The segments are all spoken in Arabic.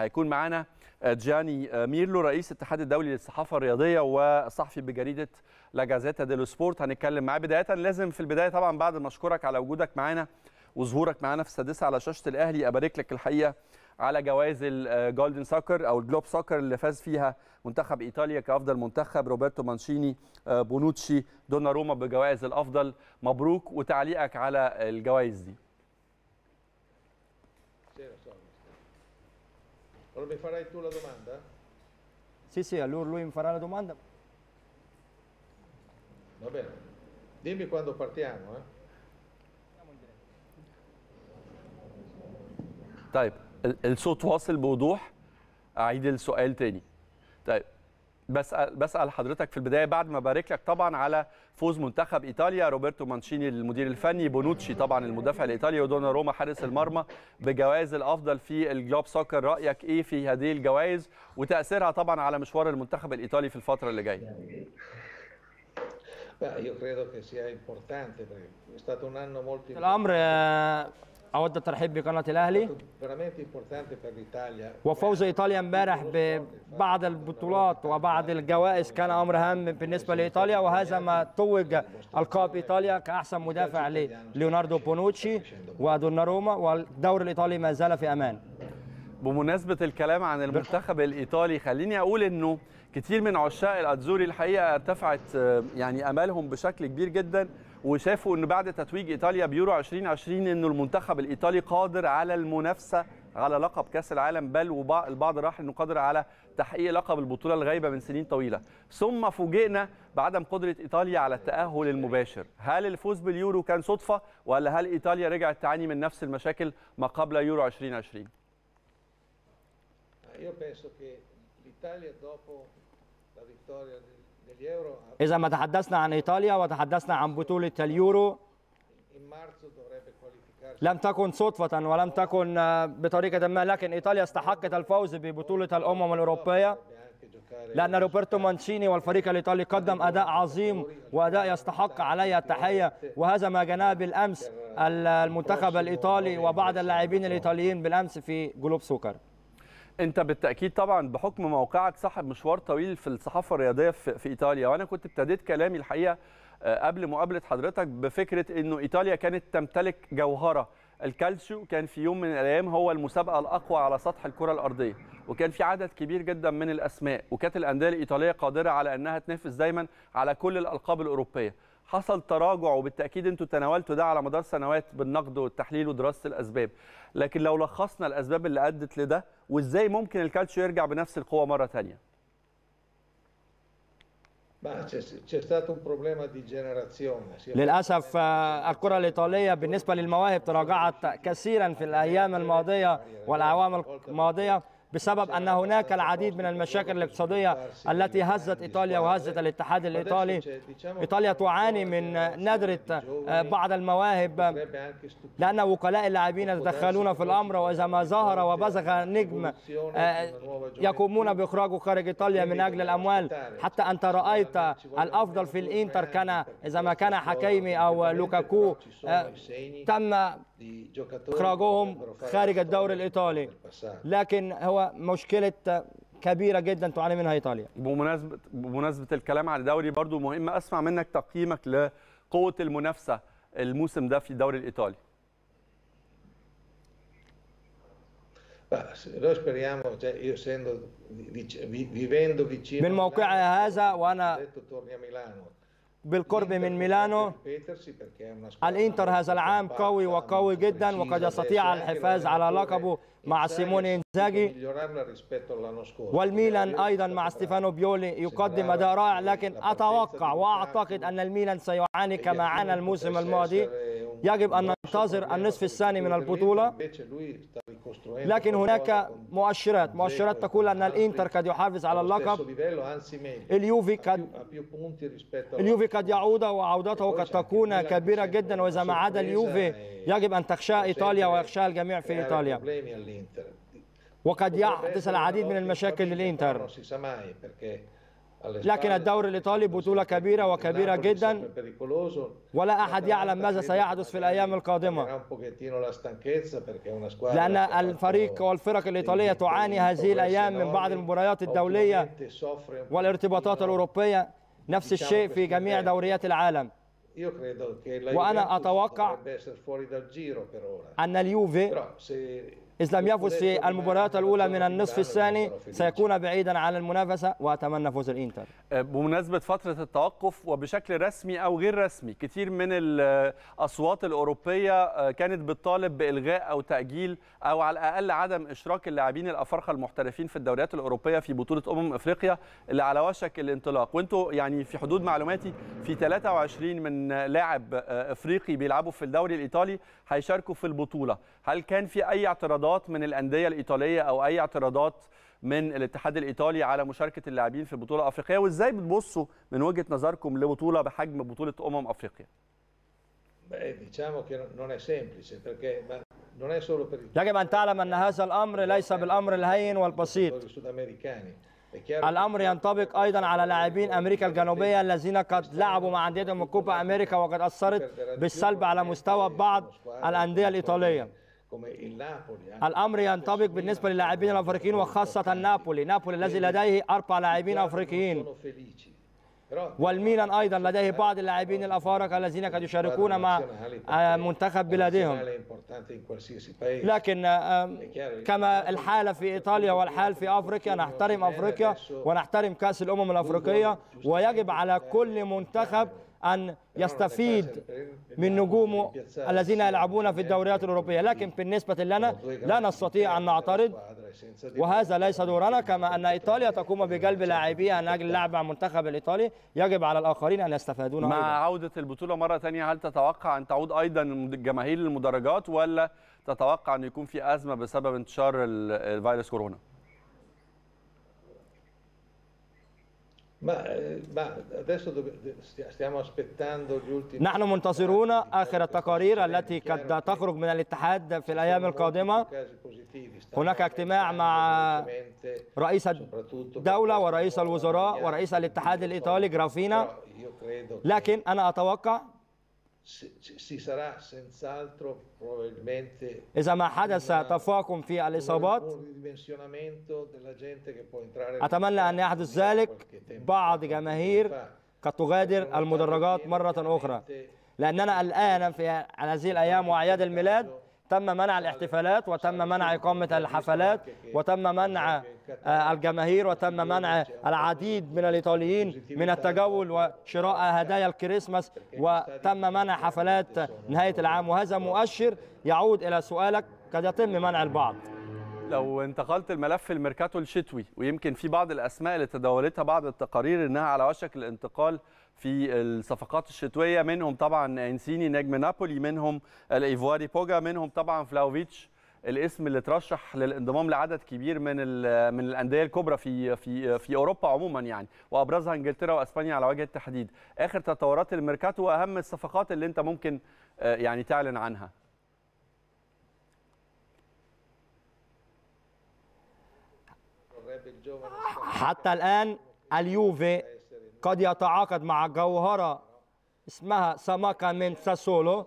هيكون معانا آه، جاني آه، ميرلو رئيس الاتحاد الدولي للصحافه الرياضيه وصحفي بجريده لا جازيتا ديلو سبورت هنتكلم معاه بدايه لازم في البدايه طبعا بعد ما اشكرك على وجودك معانا وظهورك معانا في السادسه على شاشه الاهلي ابارك لك الحقيقه على جوائز الجولدن ساكر آه، او الجلوب ساكر اللي فاز فيها منتخب ايطاليا كافضل منتخب روبرتو مانشيني بونوتشي دونا روما بجوائز الافضل مبروك وتعليقك على الجوائز دي Allora mi farai tu la domanda? Sì, sì, allora lui mi farà la domanda. Va bene. Dimmi quando partiamo, eh. طيب الصوت واصل بوضوح اعيد السؤال تاني طيب بسال بسال حضرتك في البدايه بعد ما بارك لك طبعا على فوز منتخب ايطاليا روبرتو مانشيني المدير الفني بونوتشي طبعا المدافع الايطالي ودونا روما حارس المرمى بجوائز الافضل في الجلوب سوكر رايك ايه في هذه الجوائز وتاثيرها طبعا على مشوار المنتخب الايطالي في الفتره اللي جايه الامر اود الترحيب بقناه الاهلي وفوز ايطاليا امبارح ببعض البطولات وبعض الجوائز كان امر هام بالنسبه لايطاليا وهذا ما توج القاب ايطاليا كاحسن مدافع ليوناردو بونوتشي ودوناروما والدوري الايطالي ما زال في امان بمناسبة الكلام عن المنتخب الإيطالي خليني أقول إنه كتير من عشاق الأتزوري الحقيقة ارتفعت آه، يعني أمالهم بشكل كبير جدا وشافوا انه بعد تتويج ايطاليا بيورو 2020 انه المنتخب الايطالي قادر على المنافسه على لقب كاس العالم بل والبعض راح انه قادر على تحقيق لقب البطوله الغايبه من سنين طويله ثم فوجئنا بعدم قدره ايطاليا على التاهل المباشر هل الفوز باليورو كان صدفه ولا هل ايطاليا رجعت تعاني من نفس المشاكل ما قبل يورو 2020 io penso che l'Italia dopo la vittoria del إذا ما تحدثنا عن إيطاليا وتحدثنا عن بطولة اليورو لم تكن صدفة ولم تكن آه، بطريقة ما لكن إيطاليا استحقت الفوز ببطولة الأمم الأوروبية لأن روبرتو مانشيني والفريق الإيطالي قدم أداء عظيم وأداء يستحق عليه التحية وهذا ما جناه بالأمس المنتخب الإيطالي وبعض اللاعبين الإيطاليين بالأمس في جلوب سوكر انت بالتاكيد طبعا بحكم موقعك صاحب مشوار طويل في الصحافه الرياضيه في ايطاليا وانا كنت ابتديت كلامي الحقيقه آه، قبل مقابله حضرتك بفكره انه ايطاليا كانت تمتلك جوهره الكالسيو كان في يوم من الايام هو المسابقه الاقوى على سطح الكره الارضيه وكان في عدد كبير جدا من الاسماء وكانت الانديه الايطاليه قادره على انها تنافس دايما على كل الالقاب الاوروبيه حصل تراجع وبالتاكيد انتم تناولتوا ده على مدار سنوات بالنقد والتحليل ودراسه الاسباب لكن لو لخصنا الاسباب اللي ادت لده وازاي ممكن الكالتشيو يرجع بنفس القوه مره ثانيه للأسف آه، الكرة الإيطالية بالنسبة للمواهب تراجعت كثيرا في الأيام الماضية والأعوام الماضية بسبب أن هناك العديد من المشاكل الاقتصادية التي هزت إيطاليا وهزت الاتحاد الإيطالي إيطاليا تعاني من ندرة آه، بعض المواهب لأن وكلاء اللاعبين يتدخلون في الأمر وإذا ما ظهر وبزغ نجم آه، يقومون بإخراجه خارج إيطاليا من أجل الأموال حتى أنت رأيت الأفضل في الإنتر كان إذا ما كان حكيمي أو لوكاكو آه، تم اخراجهم خارج الدوري الايطالي لكن هو مشكله كبيره جدا تعاني منها ايطاليا بمناسبه بمناسبه الكلام عن الدوري برضو مهم اسمع منك تقييمك لقوه المنافسه الموسم ده في الدوري الايطالي من موقع هذا وانا بالقرب من ميلانو الانتر هذا العام قوي وقوي جدا وقد يستطيع الحفاظ على لقبه مع سيمون انزاجي والميلان ايضا مع ستيفانو بيولي يقدم اداء رائع لكن اتوقع واعتقد ان الميلان سيعاني كما عانى الموسم الماضي يجب أن ننتظر النصف الثاني من البطولة لكن هناك مؤشرات مؤشرات تقول أن الإنتر قد يحافظ على اللقب اليوفي قد اليوفي قد يعود وعودته قد تكون كبيرة جدا وإذا ما عدا اليوفي يجب أن تخشى إيطاليا ويخشى الجميع في إيطاليا وقد يحدث العديد من المشاكل للإنتر لكن الدوري الإيطالي بطولة كبيرة وكبيرة جدا ولا أحد يعلم ماذا سيحدث في الأيام القادمة لأن الفريق والفرق الإيطالية تعاني هذه الأيام من بعض المباريات الدولية والارتباطات الأوروبية نفس الشيء في جميع دوريات العالم وأنا أتوقع أن اليوفي إذ لم يفز في المباريات الأولى من النصف الثاني سيكون بعيدا عن المنافسة وأتمنى فوز الإنتر آه، بمناسبة فترة التوقف وبشكل رسمي أو غير رسمي كتير من الأصوات الأوروبية آه، كانت بتطالب بإلغاء أو تأجيل أو على الأقل عدم إشراك اللاعبين الأفارقة المحترفين في الدوريات الأوروبية في بطولة أمم أفريقيا اللي على وشك الانطلاق وانتوا يعني في حدود معلوماتي في 23 من لاعب آه، أفريقي بيلعبوا في الدوري الإيطالي هيشاركوا في البطولة هل كان في أي اعتراضات اعتراضات من الانديه الايطاليه او اي اعتراضات من الاتحاد الايطالي على مشاركه اللاعبين في البطوله الافريقيه وازاي بتبصوا من وجهه نظركم لبطوله بحجم بطوله امم افريقيا يجب ان تعلم ان هذا الامر ليس بالامر الهين والبسيط الامر ينطبق ايضا على لاعبين امريكا الجنوبيه الذين قد لعبوا مع انديتهم كوبا امريكا وقد اثرت بالسلب على مستوى e بعض الانديه الايطاليه يعني الأمر ينطبق بالنسبة للاعبين الأفريقيين وخاصة نابولي نابولي الذي لديه أربع لاعبين أفريقيين والميلان أيضا لديه بعض اللاعبين الأفارقة الذين قد يشاركون مع آه، منتخب بلادهم لكن آه، كما الحالة في إيطاليا والحال في أفريقيا نحترم أفريقيا ونحترم كأس الأمم الأفريقية ويجب على كل منتخب أن يستفيد من نجومه الذين يلعبون في الدوريات الأوروبية لكن بالنسبة لنا لا نستطيع أن نعترض وهذا ليس دورنا كما أن إيطاليا تقوم بجلب لاعبيها من أجل اللعب مع المنتخب الإيطالي يجب على الآخرين أن يستفادون مع أيضا. عودة البطولة مرة ثانية هل تتوقع أن تعود أيضا جماهير المدرجات ولا تتوقع أن يكون في أزمة بسبب انتشار الفيروس كورونا؟ Ma, eh, ma adesso stiamo aspettando gli ultimi نحن منتظرون آخر التقارير التي قد تخرج من الاتحاد في الأيام القادمة هناك اجتماع مع رئيس الدولة ورئيس الوزراء ورئيس الاتحاد الإيطالي جرافينا لكن أنا أتوقع إذا ما حدث تفاقم في الإصابات أتمنى أن يحدث ذلك بعض جماهير قد تغادر المدرجات مرة أخرى لأننا الآن في هذه الأيام وأعياد الميلاد تم منع الاحتفالات وتم منع إقامة الحفلات وتم منع آه، الجماهير وتم منع العديد من الإيطاليين من التجول وشراء هدايا الكريسماس وتم منع حفلات نهاية العام وهذا مؤشر يعود إلى سؤالك قد يتم منع البعض لو انتقلت الملف الميركاتو الشتوي ويمكن في بعض الاسماء اللي تداولتها بعض التقارير انها على وشك الانتقال في الصفقات الشتويه منهم طبعا انسيني نجم نابولي منهم الايفواري بوجا منهم طبعا فلاوفيتش الاسم اللي ترشح للانضمام لعدد كبير من من الانديه الكبرى في في في اوروبا عموما يعني وابرزها انجلترا واسبانيا على وجه التحديد اخر تطورات الميركاتو واهم الصفقات اللي انت ممكن آه، يعني تعلن عنها حتى الآن اليوفي قد يتعاقد مع جوهرة اسمها سماكا من ساسولو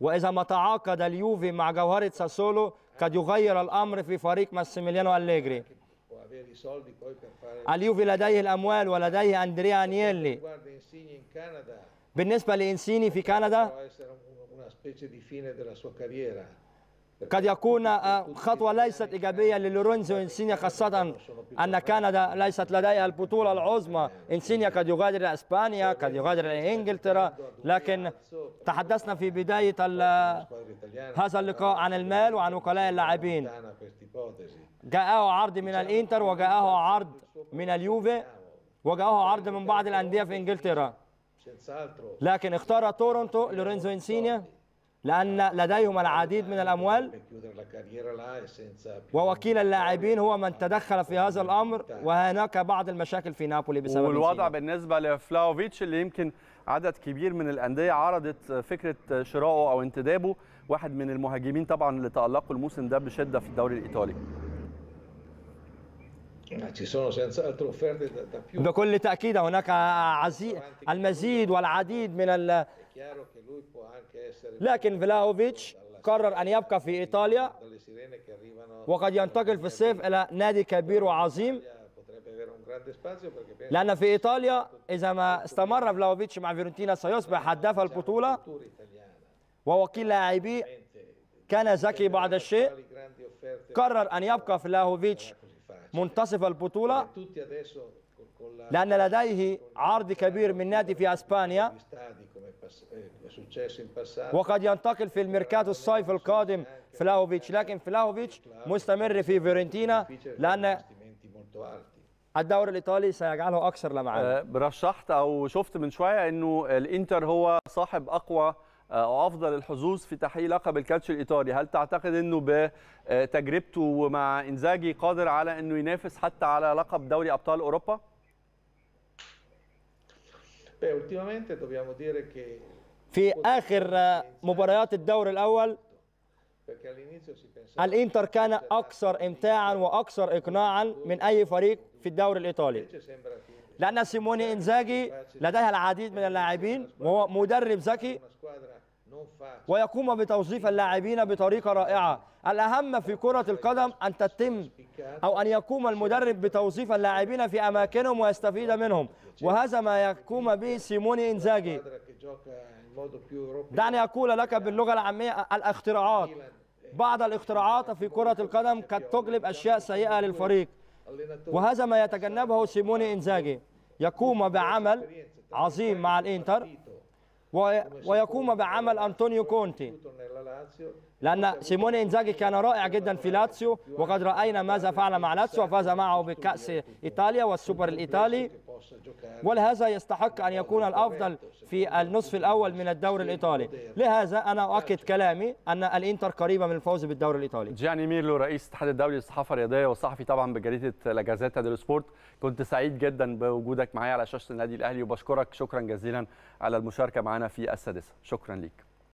وإذا ما تعاقد اليوفي مع جوهرة ساسولو قد يغير الأمر في فريق ماسيميليانو أليجري اليوفي لديه الأموال ولديه أندريا أنيلي بالنسبة لإنسيني في كندا قد يكون آه، خطوة ليست إيجابية للورينزو إنسينيا خاصة أن كندا ليست لديها البطولة العظمى إنسينيا قد يغادر إسبانيا قد يغادر إنجلترا لكن تحدثنا في بداية آه، هذا اللقاء عن المال وعن وكلاء اللاعبين جاءه عرض من الإنتر وجاءه عرض من اليوفي وجاءه عرض من بعض الأندية في إنجلترا لكن اختار تورونتو لورينزو إنسينيا لأن لديهم العديد من الأموال ووكيل اللاعبين هو من تدخل في هذا الأمر وهناك بعض المشاكل في نابولي بسبب والوضع بالنسبة لفلاوفيتش اللي يمكن عدد كبير من الأندية عرضت فكرة شراؤه أو انتدابه واحد من المهاجمين طبعا اللي تألقوا الموسم ده بشدة في الدوري الإيطالي بكل تأكيد هناك المزيد والعديد من لكن فلاوفيتش قرر أن يبقى في إيطاليا وقد ينتقل في الصيف إلى نادي كبير وعظيم لأن في إيطاليا إذا ما استمر فلاوفيتش مع فيرنتينا سيصبح هداف البطولة ووكيل لاعبي كان ذكي بعض الشيء قرر أن يبقى فلاوفيتش منتصف البطولة لأن لديه عرض كبير من نادي في أسبانيا وقد ينتقل في الميركاتو الصيف القادم فلاوفيتش لكن فلاوفيتش مستمر في فيورنتينا لأن الدوري الايطالي سيجعله اكثر لمعان آه، رشحت او شفت من شويه انه الانتر هو صاحب اقوى آه، وافضل الحظوظ في تحقيق لقب الكاتش الايطالي هل تعتقد انه بتجربته آه، ومع انزاجي قادر على انه ينافس حتى على لقب دوري ابطال اوروبا Beh, ultimamente dobbiamo dire che في اخر مباريات الدور الاول الانتر كان اكثر امتاعا واكثر اقناعا من اي فريق في الدوري الايطالي لان سيموني انزاجي لديها العديد من اللاعبين وهو مدرب ذكي ويقوم بتوظيف اللاعبين بطريقه رائعه الاهم في كره القدم ان تتم أو أن يقوم المدرب بتوظيف اللاعبين في أماكنهم ويستفيد منهم وهذا ما يقوم به سيموني إنزاجي دعني أقول لك باللغة العامية الاختراعات بعض الاختراعات في كرة القدم قد تجلب أشياء سيئة للفريق وهذا ما يتجنبه سيموني إنزاجي يقوم بعمل عظيم مع الإنتر ويقوم بعمل أنطونيو كونتي لأن سيموني إنزاجي كان رائع جدا في لاتسيو وقد رأينا ماذا فعل مع لاتسيو وفاز معه بكأس إيطاليا والسوبر الإيطالي ولهذا يستحق أن يكون الأفضل في النصف الأول من الدوري الإيطالي لهذا أنا أؤكد كلامي أن الإنتر قريبة من الفوز بالدوري الإيطالي جياني ميرلو رئيس الاتحاد الدولي للصحافة الرياضية والصحفي طبعا بجريدة لاجازيتا ديل سبورت كنت سعيد جدا بوجودك معايا على شاشة النادي الأهلي وبشكرك شكرا جزيلا على المشاركة معنا في السادسة شكرا ليك